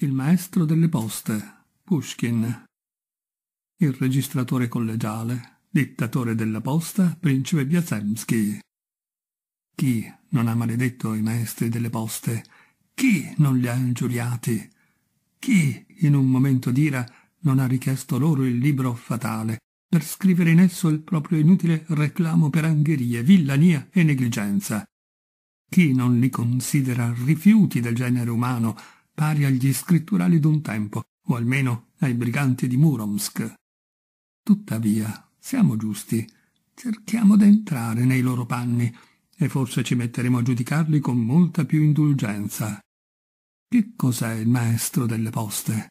il maestro delle poste, Pushkin, il registratore collegiale, dittatore della posta, principe Piazemsky. Chi non ha maledetto i maestri delle poste? Chi non li ha ingiuriati? Chi, in un momento d'ira, non ha richiesto loro il libro fatale per scrivere in esso il proprio inutile reclamo per angherie, villania e negligenza? Chi non li considera rifiuti del genere umano, pari agli scritturali d'un tempo, o almeno ai briganti di Muromsk. Tuttavia, siamo giusti, cerchiamo d'entrare nei loro panni e forse ci metteremo a giudicarli con molta più indulgenza. Che cos'è il maestro delle poste?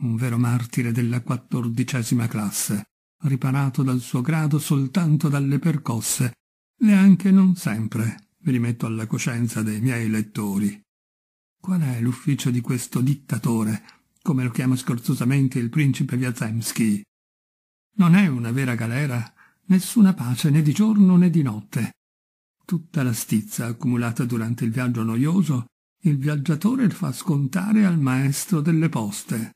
Un vero martire della quattordicesima classe, riparato dal suo grado soltanto dalle percosse, e anche non sempre, mi rimetto alla coscienza dei miei lettori. Qual è l'ufficio di questo dittatore, come lo chiama scorzosamente il principe Viazemski? Non è una vera galera, nessuna pace né di giorno né di notte. Tutta la stizza accumulata durante il viaggio noioso, il viaggiatore fa scontare al maestro delle poste.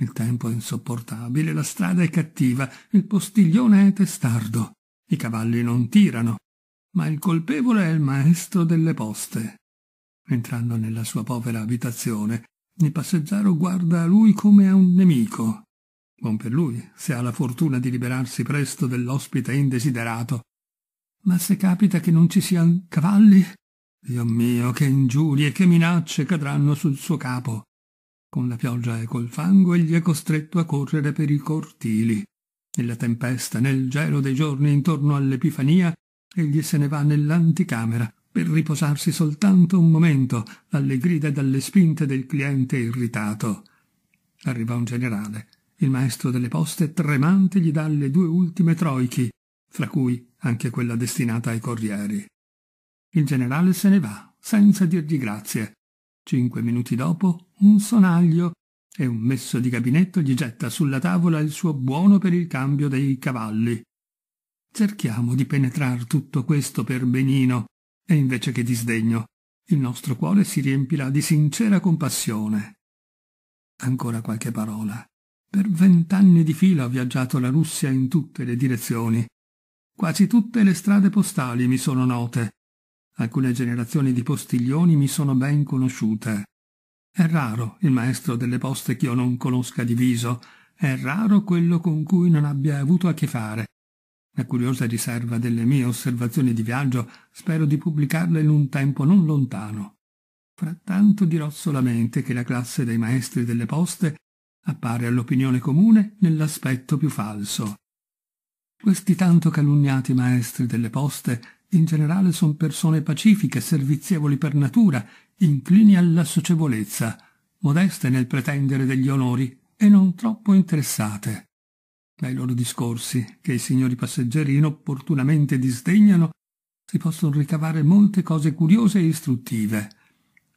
Il tempo è insopportabile, la strada è cattiva, il postiglione è testardo, i cavalli non tirano, ma il colpevole è il maestro delle poste entrando nella sua povera abitazione, il passeggero guarda a lui come a un nemico. Buon per lui, se ha la fortuna di liberarsi presto dell'ospite indesiderato. Ma se capita che non ci siano cavalli, Dio mio, che ingiurie, che minacce cadranno sul suo capo. Con la pioggia e col fango egli è costretto a correre per i cortili. Nella tempesta, nel gelo dei giorni intorno all'Epifania, egli se ne va nell'anticamera, per riposarsi soltanto un momento dalle grida e dalle spinte del cliente irritato. Arriva un generale. Il maestro delle poste tremante gli dà le due ultime troichi, fra cui anche quella destinata ai corrieri. Il generale se ne va, senza dirgli grazie. Cinque minuti dopo, un sonaglio e un messo di gabinetto gli getta sulla tavola il suo buono per il cambio dei cavalli. Cerchiamo di penetrare tutto questo per benino, e invece che di sdegno, il nostro cuore si riempirà di sincera compassione. Ancora qualche parola. Per vent'anni di fila ho viaggiato la Russia in tutte le direzioni. Quasi tutte le strade postali mi sono note. Alcune generazioni di postiglioni mi sono ben conosciute. È raro il maestro delle poste che io non conosca di viso, è raro quello con cui non abbia avuto a che fare, la curiosa riserva delle mie osservazioni di viaggio spero di pubblicarla in un tempo non lontano. Frattanto dirò solamente che la classe dei maestri delle poste appare all'opinione comune nell'aspetto più falso. Questi tanto calunniati maestri delle poste in generale sono persone pacifiche, servizievoli per natura, inclini alla socievolezza, modeste nel pretendere degli onori e non troppo interessate dai loro discorsi, che i signori passeggeri inopportunamente disdegnano, si possono ricavare molte cose curiose e istruttive.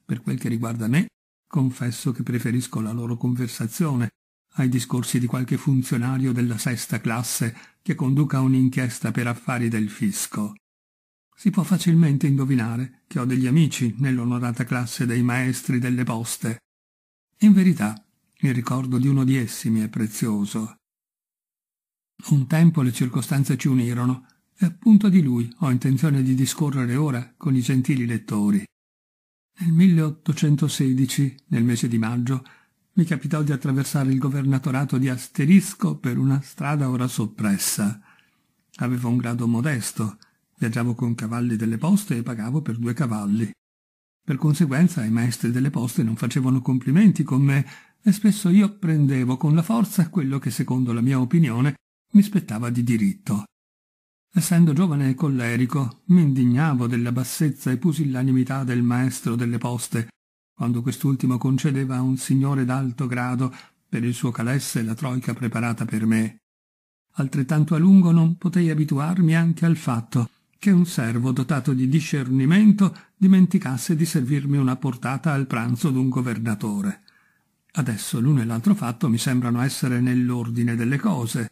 Per quel che riguarda me, confesso che preferisco la loro conversazione ai discorsi di qualche funzionario della sesta classe che conduca un'inchiesta per affari del fisco. Si può facilmente indovinare che ho degli amici nell'onorata classe dei maestri delle poste. In verità, il ricordo di uno di essi mi è prezioso. Un tempo le circostanze ci unirono, e appunto di lui ho intenzione di discorrere ora con i gentili lettori. Nel 1816, nel mese di maggio, mi capitò di attraversare il governatorato di Asterisco per una strada ora soppressa. Avevo un grado modesto, viaggiavo con cavalli delle poste e pagavo per due cavalli. Per conseguenza i maestri delle poste non facevano complimenti con me e spesso io prendevo con la forza quello che secondo la mia opinione mi spettava di diritto. Essendo giovane e collerico, mi indignavo della bassezza e pusillanimità del maestro delle poste, quando quest'ultimo concedeva a un signore d'alto grado per il suo calesse la troica preparata per me. Altrettanto a lungo non potei abituarmi anche al fatto che un servo dotato di discernimento dimenticasse di servirmi una portata al pranzo d'un governatore. Adesso l'uno e l'altro fatto mi sembrano essere nell'ordine delle cose,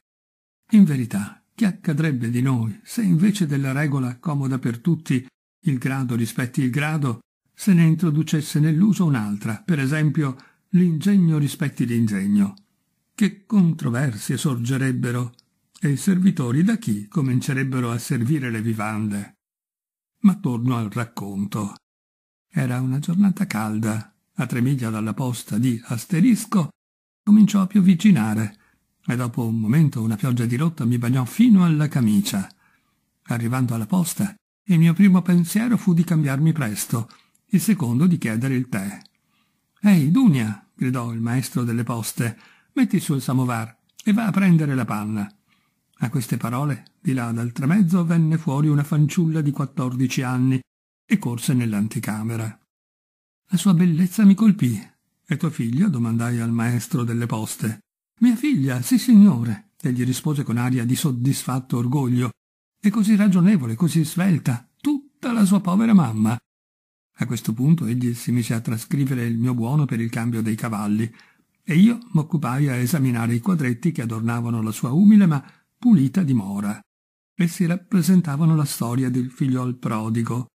in verità, che accadrebbe di noi se invece della regola comoda per tutti il grado rispetti il grado, se ne introducesse nell'uso un'altra, per esempio l'ingegno rispetti l'ingegno. Che controversie sorgerebbero e i servitori da chi comincerebbero a servire le vivande. Ma torno al racconto. Era una giornata calda, a tre miglia dalla posta di Asterisco cominciò a piovigginare e dopo un momento una pioggia di rotta mi bagnò fino alla camicia. Arrivando alla posta, il mio primo pensiero fu di cambiarmi presto, il secondo di chiedere il tè. «Ehi, Dunia!» gridò il maestro delle poste. «Metti sul samovar e va a prendere la panna». A queste parole, di là dal tramezzo, venne fuori una fanciulla di quattordici anni e corse nell'anticamera. La sua bellezza mi colpì. E tuo figlio?» domandai al maestro delle poste. Mia figlia, sì signore, egli rispose con aria di soddisfatto orgoglio. E così ragionevole, così svelta, tutta la sua povera mamma. A questo punto egli si mise a trascrivere il mio buono per il cambio dei cavalli, e io m'occupai a esaminare i quadretti che adornavano la sua umile ma pulita dimora. Essi rappresentavano la storia del figliol prodigo.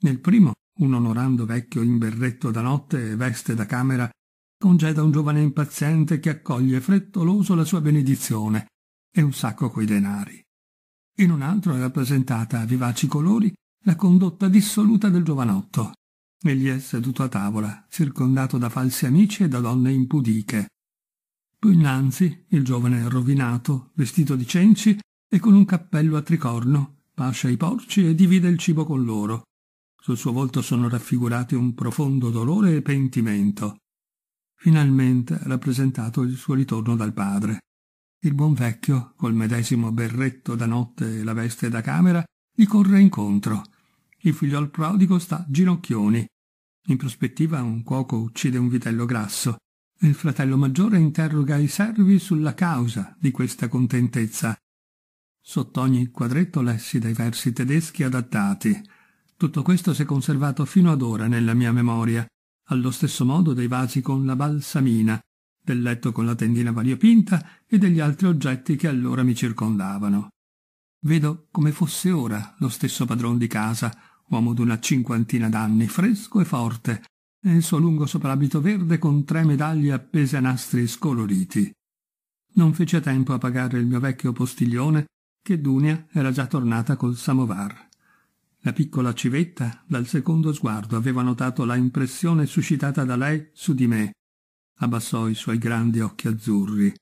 Nel primo, un onorando vecchio in berretto da notte e veste da camera congeda un giovane impaziente che accoglie frettoloso la sua benedizione e un sacco coi denari. In un altro è rappresentata a vivaci colori la condotta dissoluta del giovanotto. Egli è seduto a tavola, circondato da falsi amici e da donne impudiche. Più innanzi, il giovane rovinato, vestito di cenci e con un cappello a tricorno, pascia i porci e divide il cibo con loro. Sul suo volto sono raffigurati un profondo dolore e pentimento finalmente rappresentato il suo ritorno dal padre. Il buon vecchio, col medesimo berretto da notte e la veste da camera, gli corre incontro. Il figliol prodigo sta ginocchioni. In prospettiva un cuoco uccide un vitello grasso. Il fratello maggiore interroga i servi sulla causa di questa contentezza. Sotto ogni quadretto lessi dai versi tedeschi adattati. Tutto questo si è conservato fino ad ora nella mia memoria allo stesso modo dei vasi con la balsamina, del letto con la tendina variopinta e degli altri oggetti che allora mi circondavano. Vedo come fosse ora lo stesso padron di casa, uomo d'una cinquantina d'anni, fresco e forte, e il suo lungo soprabito verde con tre medaglie appese a nastri scoloriti. Non fece tempo a pagare il mio vecchio postiglione, che Dunia era già tornata col samovar. La piccola civetta, dal secondo sguardo, aveva notato la impressione suscitata da lei su di me. Abbassò i suoi grandi occhi azzurri.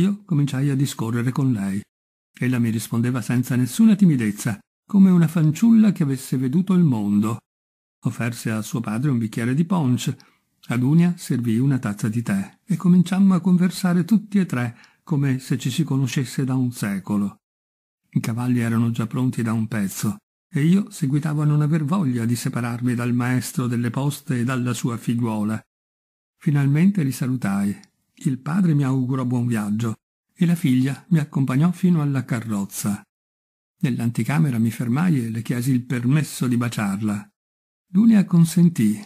Io cominciai a discorrere con lei. Ella mi rispondeva senza nessuna timidezza, come una fanciulla che avesse veduto il mondo. Offerse a suo padre un bicchiere di punch. Ad Unia servì una tazza di tè e cominciammo a conversare tutti e tre come se ci si conoscesse da un secolo. I cavalli erano già pronti da un pezzo e io seguitavo a non aver voglia di separarmi dal maestro delle poste e dalla sua figliuola. Finalmente li salutai. Il padre mi augurò buon viaggio e la figlia mi accompagnò fino alla carrozza. Nell'anticamera mi fermai e le chiesi il permesso di baciarla. Dunia consentì.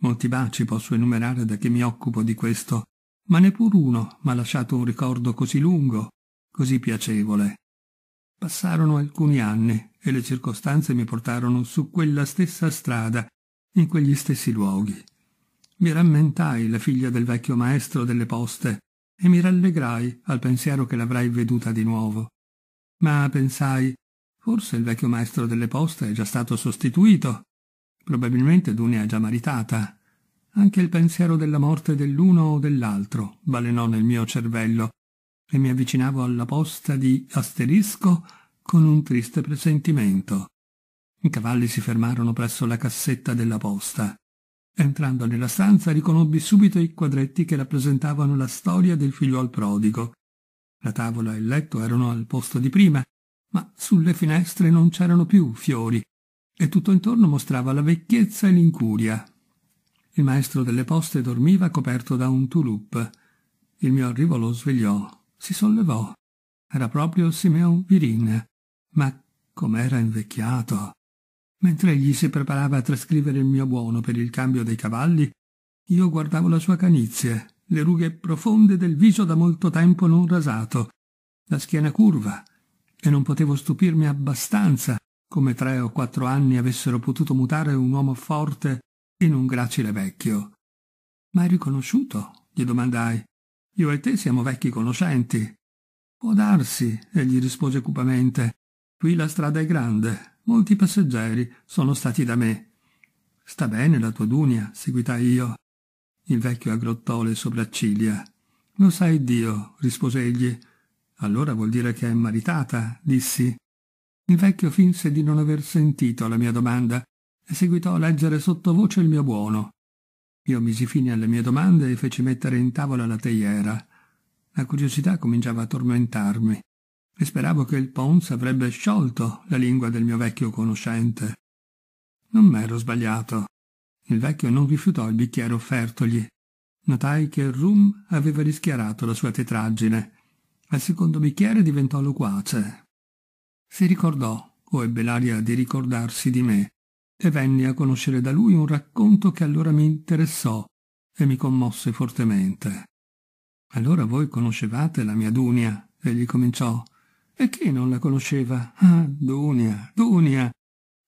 Molti baci posso enumerare da che mi occupo di questo, ma neppur uno m'ha lasciato un ricordo così lungo, così piacevole. Passarono alcuni anni e le circostanze mi portarono su quella stessa strada, in quegli stessi luoghi. Mi rammentai la figlia del vecchio maestro delle poste e mi rallegrai al pensiero che l'avrei veduta di nuovo. Ma pensai, forse il vecchio maestro delle poste è già stato sostituito. Probabilmente Dune è già maritata. Anche il pensiero della morte dell'uno o dell'altro balenò nel mio cervello e mi avvicinavo alla posta di asterisco con un triste presentimento. I cavalli si fermarono presso la cassetta della posta. Entrando nella stanza riconobbi subito i quadretti che rappresentavano la storia del figliuol prodigo. La tavola e il letto erano al posto di prima, ma sulle finestre non c'erano più fiori, e tutto intorno mostrava la vecchiezza e l'incuria. Il maestro delle poste dormiva coperto da un tulup. Il mio arrivo lo svegliò. Si sollevò. Era proprio Simeon Virin, ma com'era invecchiato. Mentre egli si preparava a trascrivere il mio buono per il cambio dei cavalli, io guardavo la sua canizie, le rughe profonde del viso da molto tempo non rasato, la schiena curva, e non potevo stupirmi abbastanza come tre o quattro anni avessero potuto mutare un uomo forte in un gracile vecchio. Ma hai riconosciuto? gli domandai. Io e te siamo vecchi conoscenti. Può darsi, egli rispose cupamente, Qui la strada è grande, molti passeggeri sono stati da me. Sta bene la tua dunia, seguitai io. Il vecchio aggrottò le sopracciglia. Lo sai Dio, rispose egli. Allora vuol dire che è maritata, dissi. Il vecchio finse di non aver sentito la mia domanda e seguitò a leggere sottovoce il mio buono. Io misi fine alle mie domande e feci mettere in tavola la teiera. La curiosità cominciava a tormentarmi e speravo che il Pons avrebbe sciolto la lingua del mio vecchio conoscente. Non m'ero sbagliato. Il vecchio non rifiutò il bicchiere offertogli. Notai che il rum aveva rischiarato la sua tetraggine. Al secondo bicchiere diventò loquace. Si ricordò, o ebbe l'aria di ricordarsi di me, e venni a conoscere da lui un racconto che allora mi interessò e mi commosse fortemente. Allora voi conoscevate la mia Dunia, egli cominciò e chi non la conosceva? Ah, Dunia, Dunia!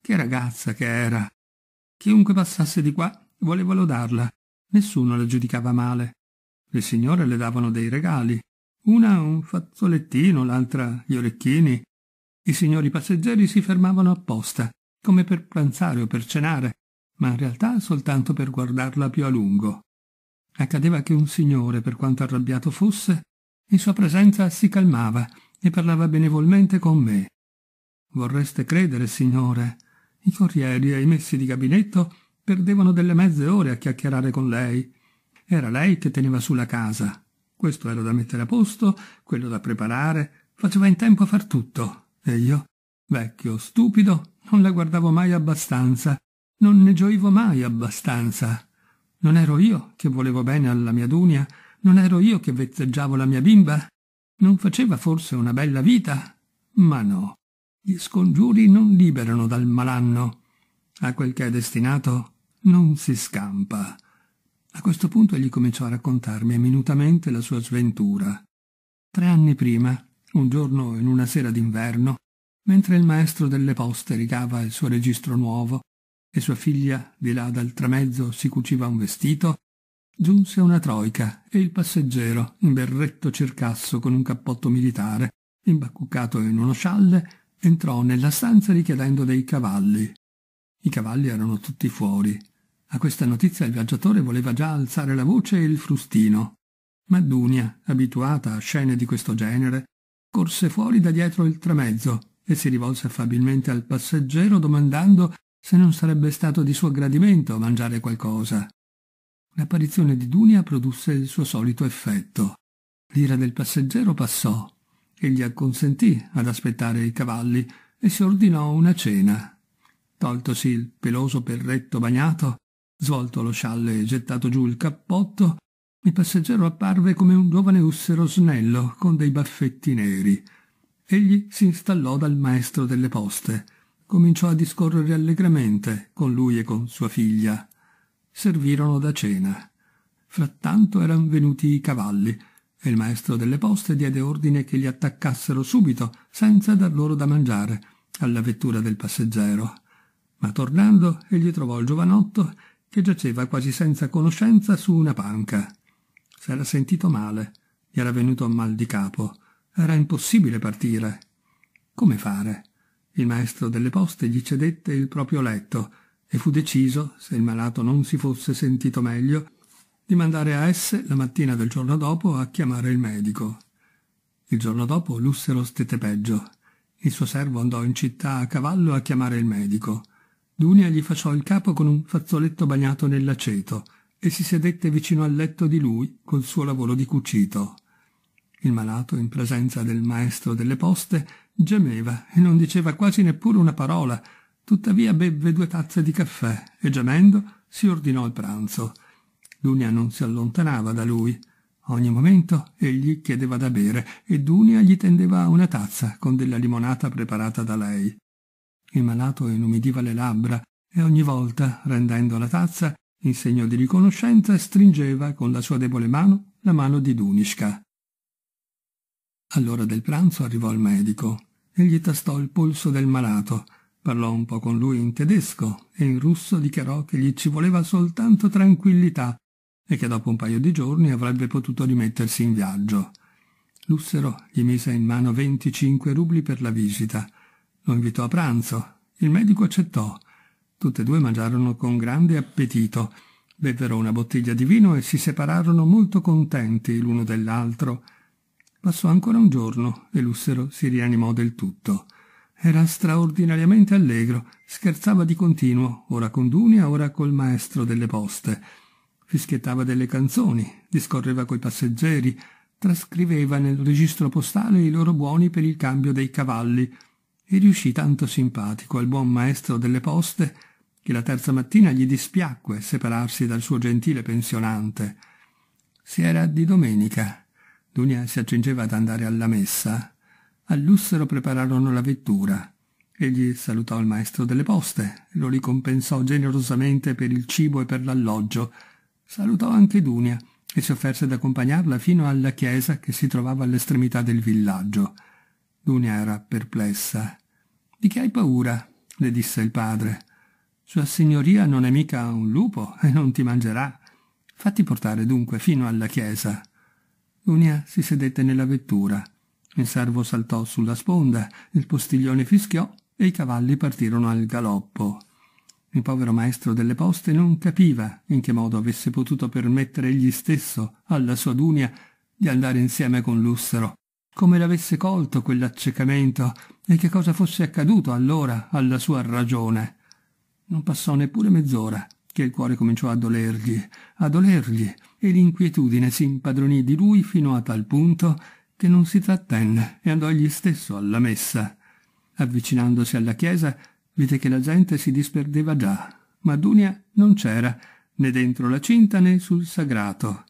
Che ragazza che era! Chiunque passasse di qua voleva lodarla. Nessuno la giudicava male. Le signore le davano dei regali. Una un fazzolettino, l'altra gli orecchini. I signori passeggeri si fermavano apposta, come per pranzare o per cenare, ma in realtà soltanto per guardarla più a lungo. Accadeva che un signore, per quanto arrabbiato fosse, in sua presenza si calmava e parlava benevolmente con me. Vorreste credere, signore, i corrieri e i messi di gabinetto perdevano delle mezze ore a chiacchierare con lei. Era lei che teneva su la casa. Questo era da mettere a posto, quello da preparare, faceva in tempo a far tutto. E io, vecchio, stupido, non la guardavo mai abbastanza, non ne gioivo mai abbastanza. Non ero io che volevo bene alla mia Dunia, non ero io che vezzeggiavo la mia bimba, non faceva forse una bella vita? Ma no. Gli scongiuri non liberano dal malanno. A quel che è destinato non si scampa. A questo punto egli cominciò a raccontarmi minutamente la sua sventura. Tre anni prima, un giorno in una sera d'inverno, mentre il maestro delle poste rigava il suo registro nuovo e sua figlia di là dal tramezzo si cuciva un vestito, giunse una troica e il passeggero, in berretto circasso con un cappotto militare, imbacuccato in uno scialle, entrò nella stanza richiedendo dei cavalli. I cavalli erano tutti fuori. A questa notizia il viaggiatore voleva già alzare la voce e il frustino. Ma Dunia, abituata a scene di questo genere, corse fuori da dietro il tramezzo e si rivolse affabilmente al passeggero domandando se non sarebbe stato di suo gradimento mangiare qualcosa. L'apparizione di Dunia produsse il suo solito effetto. L'ira del passeggero passò. Egli acconsentì ad aspettare i cavalli e si ordinò una cena. Toltosi il peloso perretto bagnato, svolto lo scialle e gettato giù il cappotto, il passeggero apparve come un giovane ussero snello con dei baffetti neri. Egli si installò dal maestro delle poste. Cominciò a discorrere allegramente con lui e con sua figlia servirono da cena. Frattanto erano venuti i cavalli, e il maestro delle poste diede ordine che li attaccassero subito, senza dar loro da mangiare, alla vettura del passeggero. Ma tornando, egli trovò il giovanotto che giaceva quasi senza conoscenza su una panca. S'era sentito male, gli era venuto mal di capo, era impossibile partire. Come fare? Il maestro delle poste gli cedette il proprio letto e fu deciso, se il malato non si fosse sentito meglio, di mandare a esse la mattina del giorno dopo a chiamare il medico. Il giorno dopo Lussero stette peggio. Il suo servo andò in città a cavallo a chiamare il medico. Dunia gli facciò il capo con un fazzoletto bagnato nell'aceto e si sedette vicino al letto di lui col suo lavoro di cucito. Il malato, in presenza del maestro delle poste, gemeva e non diceva quasi neppure una parola, Tuttavia bevve due tazze di caffè e, gemendo, si ordinò il pranzo. Dunia non si allontanava da lui. ogni momento egli chiedeva da bere e Dunia gli tendeva una tazza con della limonata preparata da lei. Il malato inumidiva le labbra e ogni volta, rendendo la tazza, in segno di riconoscenza, stringeva con la sua debole mano la mano di Dunisca. All'ora del pranzo arrivò il medico e gli tastò il polso del malato Parlò un po' con lui in tedesco e in russo dichiarò che gli ci voleva soltanto tranquillità e che dopo un paio di giorni avrebbe potuto rimettersi in viaggio. Lussero gli mise in mano 25 rubli per la visita. Lo invitò a pranzo. Il medico accettò. Tutte e due mangiarono con grande appetito. Bevvero una bottiglia di vino e si separarono molto contenti l'uno dell'altro. Passò ancora un giorno e Lussero si rianimò del tutto. Era straordinariamente allegro, scherzava di continuo, ora con Dunia, ora col maestro delle poste. Fischiettava delle canzoni, discorreva coi passeggeri, trascriveva nel registro postale i loro buoni per il cambio dei cavalli e riuscì tanto simpatico al buon maestro delle poste che la terza mattina gli dispiacque separarsi dal suo gentile pensionante. Si era di domenica. Dunia si accingeva ad andare alla messa All'Ussero prepararono la vettura. Egli salutò il maestro delle poste, lo ricompensò generosamente per il cibo e per l'alloggio. Salutò anche Dunia e si offerse ad accompagnarla fino alla chiesa che si trovava all'estremità del villaggio. Dunia era perplessa. Di che hai paura? le disse il padre. Sua signoria non è mica un lupo e non ti mangerà. Fatti portare dunque fino alla chiesa. Dunia si sedette nella vettura. Il servo saltò sulla sponda, il postiglione fischiò e i cavalli partirono al galoppo. Il povero maestro delle poste non capiva in che modo avesse potuto permettere egli stesso alla sua Dunia di andare insieme con Lussero, come l'avesse colto quell'accecamento e che cosa fosse accaduto allora alla sua ragione. Non passò neppure mezz'ora che il cuore cominciò a dolergli, a dolergli, e l'inquietudine si impadronì di lui fino a tal punto che non si trattenne e andò egli stesso alla messa. Avvicinandosi alla chiesa, vide che la gente si disperdeva già, ma Dunia non c'era, né dentro la cinta né sul sagrato.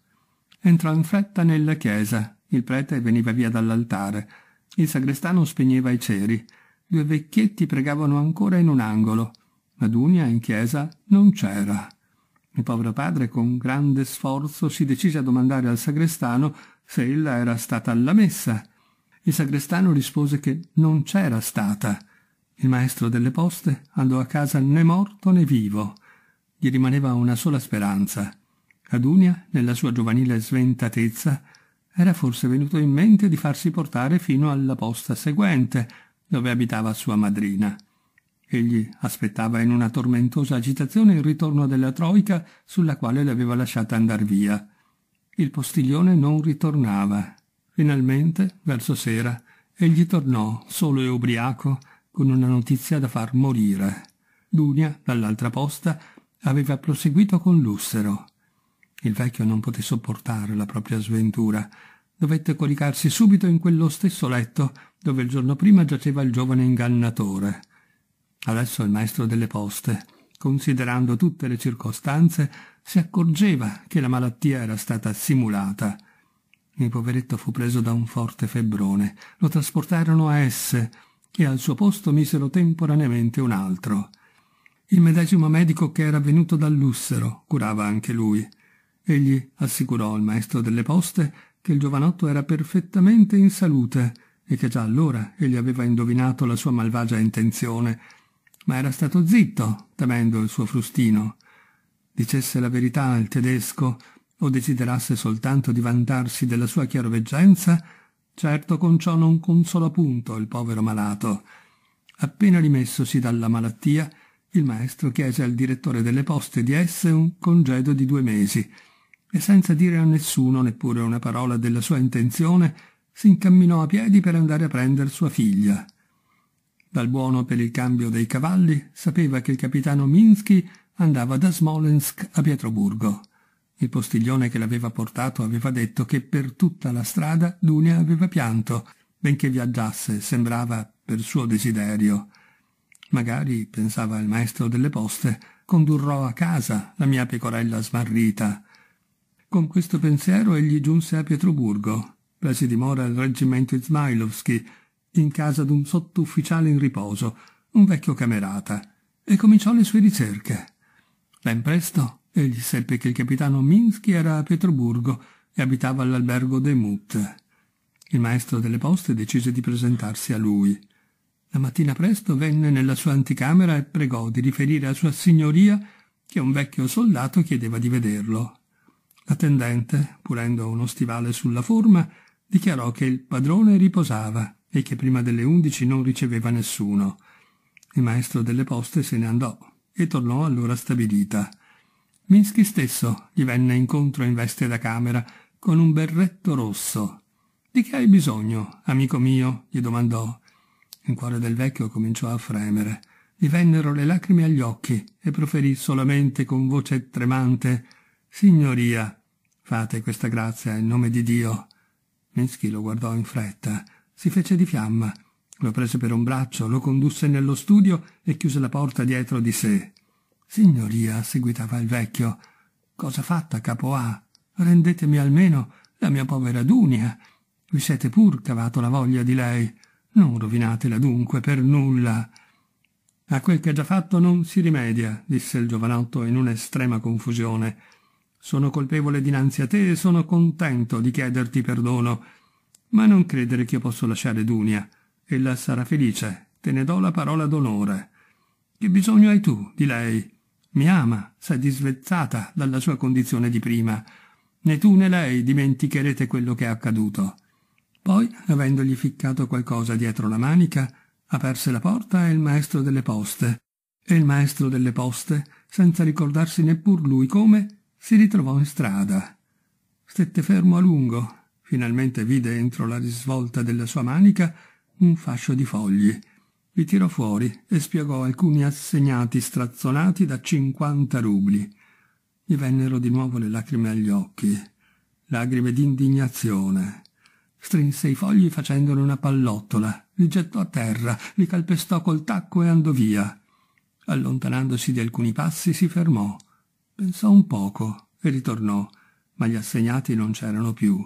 Entrò in fretta nella chiesa, il prete veniva via dall'altare, il sagrestano spegneva i ceri, due vecchietti pregavano ancora in un angolo, ma Dunia in chiesa non c'era. Il povero padre, con grande sforzo, si decise a domandare al sagrestano se ella era stata alla messa. Il sagrestano rispose che non c'era stata. Il maestro delle poste andò a casa né morto né vivo. Gli rimaneva una sola speranza. Adunia, nella sua giovanile sventatezza, era forse venuto in mente di farsi portare fino alla posta seguente, dove abitava sua madrina. Egli aspettava in una tormentosa agitazione il ritorno della troica sulla quale l'aveva lasciata andar via. Il postiglione non ritornava. Finalmente, verso sera, egli tornò, solo e ubriaco, con una notizia da far morire. Dunia, dall'altra posta, aveva proseguito con l'ussero. Il vecchio non poté sopportare la propria sventura. Dovette coricarsi subito in quello stesso letto dove il giorno prima giaceva il giovane ingannatore. Adesso il maestro delle poste, considerando tutte le circostanze, si accorgeva che la malattia era stata simulata. Il poveretto fu preso da un forte febbrone, lo trasportarono a S e al suo posto misero temporaneamente un altro. Il medesimo medico che era venuto dal Lussero curava anche lui. Egli assicurò al maestro delle poste che il giovanotto era perfettamente in salute e che già allora egli aveva indovinato la sua malvagia intenzione ma era stato zitto, temendo il suo frustino. Dicesse la verità al tedesco o desiderasse soltanto di vantarsi della sua chiaroveggenza, certo con ciò non consola punto il povero malato. Appena rimessosi dalla malattia, il maestro chiese al direttore delle poste di esse un congedo di due mesi e senza dire a nessuno neppure una parola della sua intenzione, si incamminò a piedi per andare a prendere sua figlia. Dal buono per il cambio dei cavalli, sapeva che il capitano Minsky andava da Smolensk a Pietroburgo. Il postiglione che l'aveva portato aveva detto che per tutta la strada Dunia aveva pianto, benché viaggiasse, sembrava per suo desiderio. Magari, pensava il maestro delle poste, condurrò a casa la mia pecorella smarrita. Con questo pensiero egli giunse a Pietroburgo, prese dimora al reggimento Izmailovsky, in casa d'un sottufficiale in riposo, un vecchio camerata, e cominciò le sue ricerche. Ben presto egli seppe che il capitano Minsky era a Pietroburgo e abitava all'albergo De Mut. Il maestro delle poste decise di presentarsi a lui. La mattina presto venne nella sua anticamera e pregò di riferire a sua signoria che un vecchio soldato chiedeva di vederlo. L'attendente, pulendo uno stivale sulla forma, dichiarò che il padrone riposava e che prima delle undici non riceveva nessuno. Il maestro delle poste se ne andò e tornò all'ora stabilita. Minsky stesso gli venne incontro in veste da camera, con un berretto rosso. Di che hai bisogno, amico mio? gli domandò. Il cuore del vecchio cominciò a fremere. Gli vennero le lacrime agli occhi e proferì solamente con voce tremante Signoria, fate questa grazia in nome di Dio. Minsky lo guardò in fretta si fece di fiamma, lo prese per un braccio, lo condusse nello studio e chiuse la porta dietro di sé. Signoria, seguitava il vecchio, cosa fatta, capo A? Rendetemi almeno la mia povera Dunia. Vi siete pur cavato la voglia di lei. Non rovinatela dunque per nulla. A quel che è già fatto non si rimedia, disse il giovanotto in un'estrema confusione. Sono colpevole dinanzi a te e sono contento di chiederti perdono ma non credere che io posso lasciare Dunia. Ella sarà felice, te ne do la parola d'onore. Che bisogno hai tu di lei? Mi ama, sei disvezzata dalla sua condizione di prima. Né tu né lei dimenticherete quello che è accaduto. Poi, avendogli ficcato qualcosa dietro la manica, aperse la porta e il maestro delle poste. E il maestro delle poste, senza ricordarsi neppur lui come, si ritrovò in strada. Stette fermo a lungo, Finalmente vide entro la risvolta della sua manica un fascio di fogli. Li tirò fuori e spiegò alcuni assegnati strazzonati da cinquanta rubli. Gli vennero di nuovo le lacrime agli occhi, lacrime d'indignazione. Strinse i fogli facendone una pallottola, li gettò a terra, li calpestò col tacco e andò via. Allontanandosi di alcuni passi si fermò, pensò un poco e ritornò, ma gli assegnati non c'erano più.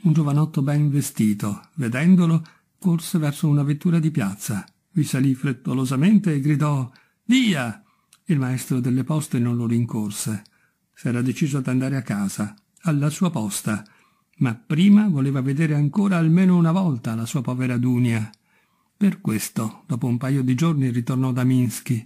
Un giovanotto ben vestito, vedendolo, corse verso una vettura di piazza, vi salì frettolosamente e gridò Via! Il maestro delle poste non lo rincorse. S'era deciso ad andare a casa, alla sua posta, ma prima voleva vedere ancora almeno una volta la sua povera Dunia. Per questo, dopo un paio di giorni, ritornò da Minsky,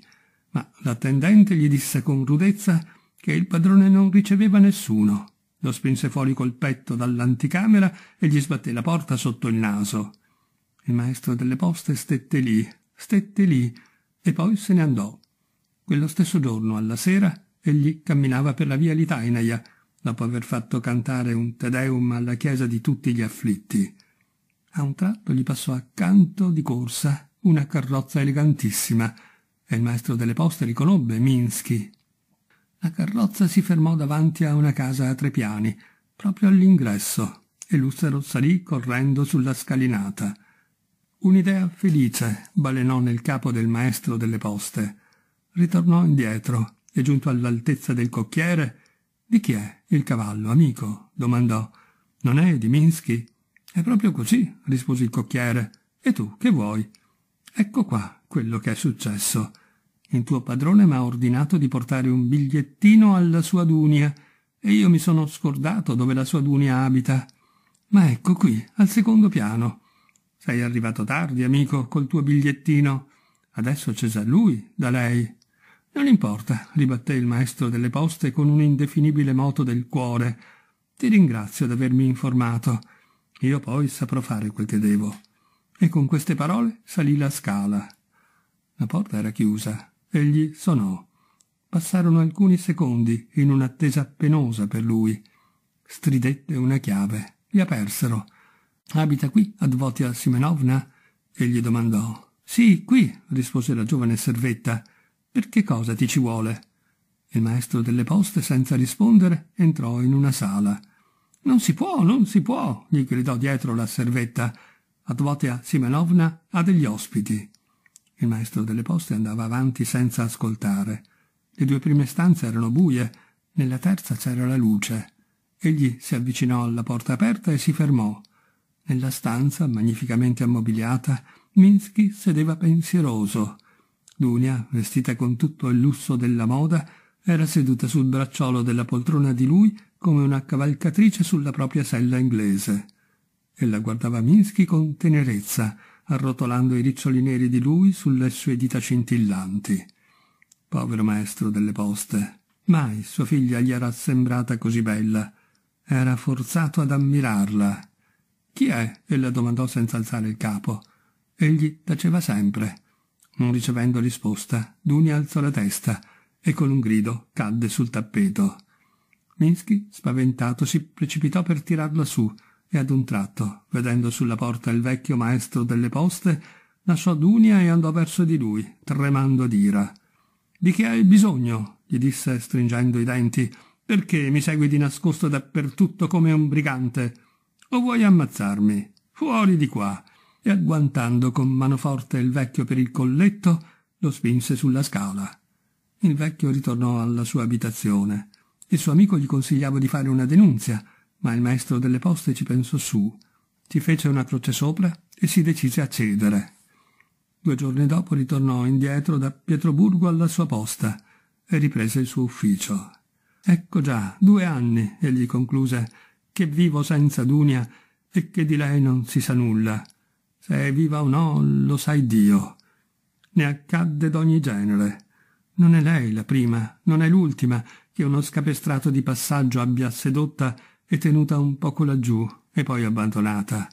ma l'attendente gli disse con rudezza che il padrone non riceveva nessuno lo spinse fuori col petto dall'anticamera e gli sbatté la porta sotto il naso. Il maestro delle poste stette lì, stette lì, e poi se ne andò. Quello stesso giorno, alla sera, egli camminava per la via Litainaia, dopo aver fatto cantare un Te Deum alla chiesa di tutti gli afflitti. A un tratto gli passò accanto di corsa una carrozza elegantissima e il maestro delle poste riconobbe Minsky, la carrozza si fermò davanti a una casa a tre piani, proprio all'ingresso, e Lussero salì correndo sulla scalinata. Un'idea felice balenò nel capo del maestro delle poste. Ritornò indietro e giunto all'altezza del cocchiere «Di chi è il cavallo, amico?» domandò. «Non è di Minsky?» «È proprio così», rispose il cocchiere. «E tu, che vuoi?» «Ecco qua quello che è successo». Il tuo padrone m'ha ordinato di portare un bigliettino alla sua dunia, e io mi sono scordato dove la sua dunia abita. Ma ecco qui, al secondo piano. Sei arrivato tardi, amico, col tuo bigliettino. Adesso c'è già lui, da lei. Non importa, ribatté il maestro delle poste con un indefinibile moto del cuore. Ti ringrazio d'avermi informato. Io poi saprò fare quel che devo. E con queste parole salì la scala. La porta era chiusa. Egli sonò. Passarono alcuni secondi in un'attesa penosa per lui. Stridette una chiave. Gli apersero. Abita qui, Advotia Simenovna? egli domandò. Sì, qui, rispose la giovane servetta. Per che cosa ti ci vuole? Il maestro delle poste, senza rispondere, entrò in una sala. Non si può, non si può, gli gridò dietro la servetta. Advotia Simenovna ha degli ospiti. Il maestro delle poste andava avanti senza ascoltare. Le due prime stanze erano buie, nella terza c'era la luce. Egli si avvicinò alla porta aperta e si fermò. Nella stanza, magnificamente ammobiliata, Minsky sedeva pensieroso. Dunia, vestita con tutto il lusso della moda, era seduta sul bracciolo della poltrona di lui come una cavalcatrice sulla propria sella inglese. Ella guardava Minsky con tenerezza, arrotolando i riccioli neri di lui sulle sue dita scintillanti. Povero maestro delle poste. Mai sua figlia gli era sembrata così bella. Era forzato ad ammirarla. Chi è? ella domandò senza alzare il capo. Egli taceva sempre. Non ricevendo risposta, Duni alzò la testa e con un grido cadde sul tappeto. Minsky, spaventato, si precipitò per tirarla su, e ad un tratto, vedendo sulla porta il vecchio maestro delle poste, lasciò Dunia e andò verso di lui, tremando d'ira. Di che hai bisogno? gli disse stringendo i denti. Perché mi segui di nascosto dappertutto come un brigante? O vuoi ammazzarmi? Fuori di qua! E agguantando con mano forte il vecchio per il colletto, lo spinse sulla scala. Il vecchio ritornò alla sua abitazione. Il suo amico gli consigliava di fare una denunzia, ma il maestro delle poste ci pensò su, ci fece una croce sopra e si decise a cedere. Due giorni dopo ritornò indietro da Pietroburgo alla sua posta e riprese il suo ufficio. Ecco già, due anni, egli concluse, che vivo senza Dunia e che di lei non si sa nulla. Se è viva o no, lo sai Dio. Ne accadde d'ogni genere. Non è lei la prima, non è l'ultima che uno scapestrato di passaggio abbia sedotta e tenuta un poco laggiù e poi abbandonata.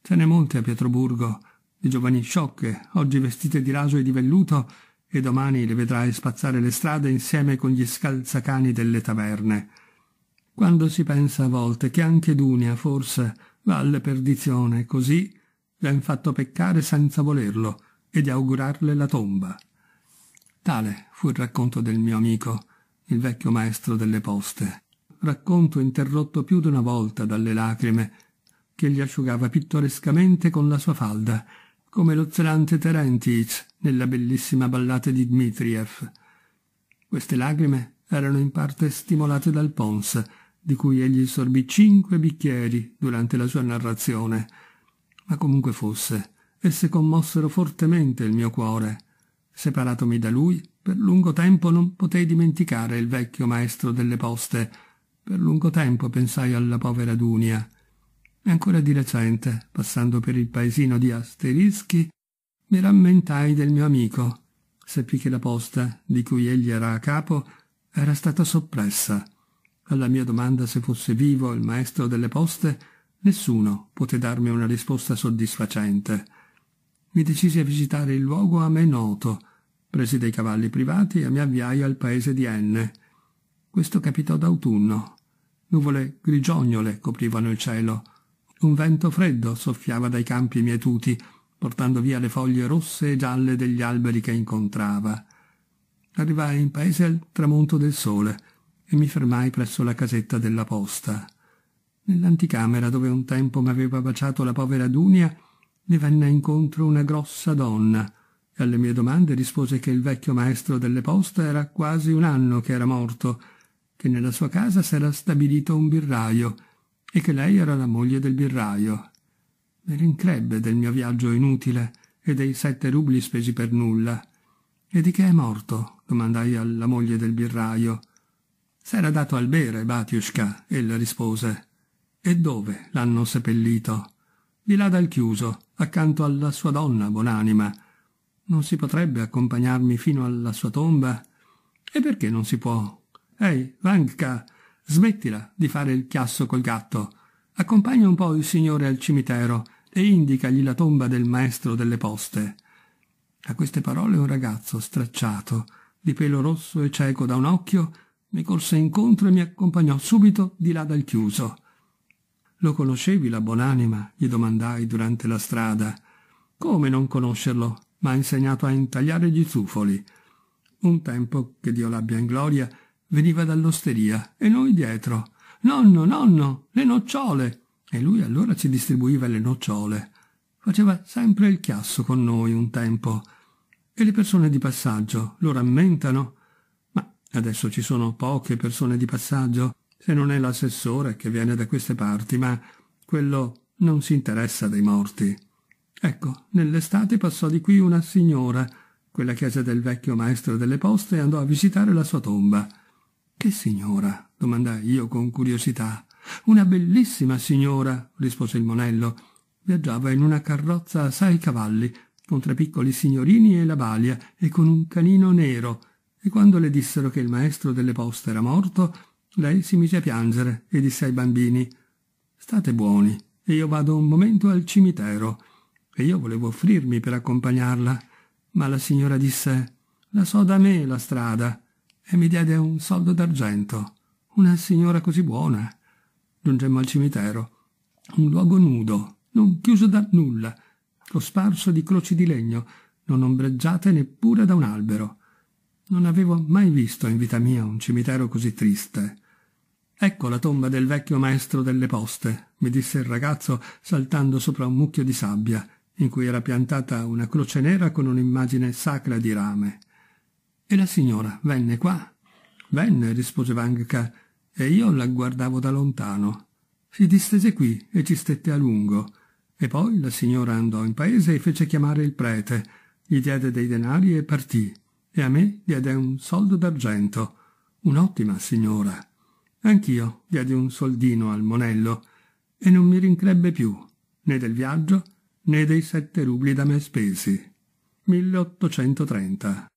Ce n'è molte a Pietroburgo, di giovani sciocche, oggi vestite di raso e di velluto, e domani le vedrai spazzare le strade insieme con gli scalzacani delle taverne. Quando si pensa a volte che anche Dunia, forse, va alla perdizione, così l'han fatto peccare senza volerlo e di augurarle la tomba. Tale fu il racconto del mio amico, il vecchio maestro delle poste racconto interrotto più di una volta dalle lacrime, che gli asciugava pittorescamente con la sua falda, come lo zelante Terentich nella bellissima ballata di Dmitriev. Queste lacrime erano in parte stimolate dal Pons, di cui egli sorbì cinque bicchieri durante la sua narrazione. Ma comunque fosse, esse commossero fortemente il mio cuore. Separatomi da lui, per lungo tempo non potei dimenticare il vecchio maestro delle poste, per lungo tempo pensai alla povera Dunia. E ancora di recente, passando per il paesino di Asterischi, mi rammentai del mio amico. Seppi che la posta, di cui egli era a capo, era stata soppressa. Alla mia domanda se fosse vivo il maestro delle poste, nessuno poté darmi una risposta soddisfacente. Mi decisi a visitare il luogo a me noto, presi dei cavalli privati e mi avviai al paese di Enne. Questo capitò d'autunno. Nuvole grigiognole coprivano il cielo. Un vento freddo soffiava dai campi mietuti, portando via le foglie rosse e gialle degli alberi che incontrava. Arrivai in paese al tramonto del sole e mi fermai presso la casetta della posta. Nell'anticamera dove un tempo mi aveva baciato la povera Dunia, mi venne incontro una grossa donna, e alle mie domande rispose che il vecchio maestro delle poste era quasi un anno che era morto, che nella sua casa s'era stabilito un birraio e che lei era la moglie del birraio. Mi rincrebbe del mio viaggio inutile e dei sette rubli spesi per nulla. E di che è morto? domandai alla moglie del birraio. S'era dato al bere, Batiushka, ella rispose. E dove l'hanno seppellito? Di là dal chiuso, accanto alla sua donna buonanima. Non si potrebbe accompagnarmi fino alla sua tomba? E perché non si può Ehi, Vanka, smettila di fare il chiasso col gatto. Accompagna un po' il signore al cimitero e indicagli la tomba del maestro delle poste. A queste parole un ragazzo stracciato, di pelo rosso e cieco da un occhio, mi corse incontro e mi accompagnò subito di là dal chiuso. Lo conoscevi la buonanima? gli domandai durante la strada. Come non conoscerlo? M'ha insegnato a intagliare gli zufoli. Un tempo, che Dio l'abbia in gloria, veniva dall'osteria e noi dietro. Nonno, nonno, le nocciole! E lui allora ci distribuiva le nocciole. Faceva sempre il chiasso con noi un tempo. E le persone di passaggio lo rammentano? Ma adesso ci sono poche persone di passaggio, se non è l'assessore che viene da queste parti, ma quello non si interessa dei morti. Ecco, nell'estate passò di qui una signora, quella chiesa del vecchio maestro delle poste, e andò a visitare la sua tomba. Che signora? domandai io con curiosità. Una bellissima signora, rispose il monello. Viaggiava in una carrozza a sei cavalli, con tre piccoli signorini e la balia, e con un canino nero. E quando le dissero che il maestro delle poste era morto, lei si mise a piangere e disse ai bambini State buoni, e io vado un momento al cimitero. E io volevo offrirmi per accompagnarla. Ma la signora disse La so da me la strada e mi diede un soldo d'argento. Una signora così buona. Giungemmo al cimitero, un luogo nudo, non chiuso da nulla, cosparso di croci di legno, non ombreggiate neppure da un albero. Non avevo mai visto in vita mia un cimitero così triste. Ecco la tomba del vecchio maestro delle poste, mi disse il ragazzo saltando sopra un mucchio di sabbia, in cui era piantata una croce nera con un'immagine sacra di rame. E la signora venne qua? Venne, rispose Vanca, e io la guardavo da lontano. Si distese qui e ci stette a lungo. E poi la signora andò in paese e fece chiamare il prete, gli diede dei denari e partì, e a me diede un soldo d'argento. Un'ottima signora. Anch'io diedi un soldino al monello, e non mi rincrebbe più, né del viaggio, né dei sette rubli da me spesi. 1830